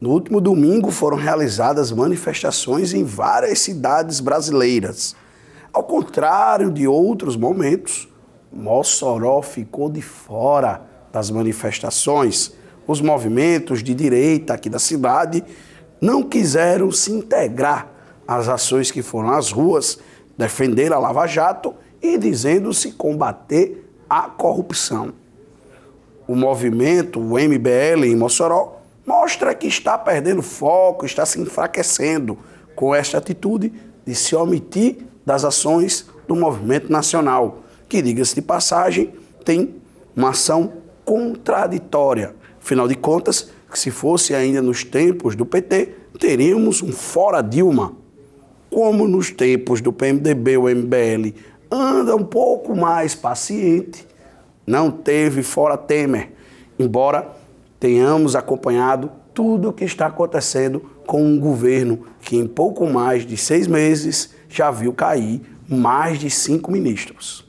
No último domingo foram realizadas manifestações em várias cidades brasileiras. Ao contrário de outros momentos, Mossoró ficou de fora das manifestações. Os movimentos de direita aqui da cidade não quiseram se integrar às ações que foram às ruas, defender a Lava Jato e dizendo-se combater a corrupção. O movimento, o MBL em Mossoró, mostra que está perdendo foco, está se enfraquecendo com esta atitude de se omitir das ações do movimento nacional, que, diga-se de passagem, tem uma ação contraditória. Afinal de contas, se fosse ainda nos tempos do PT, teríamos um fora Dilma. Como nos tempos do PMDB, o MBL anda um pouco mais paciente, não teve fora Temer, embora tenhamos acompanhado tudo o que está acontecendo com um governo que, em pouco mais de seis meses, já viu cair mais de cinco ministros.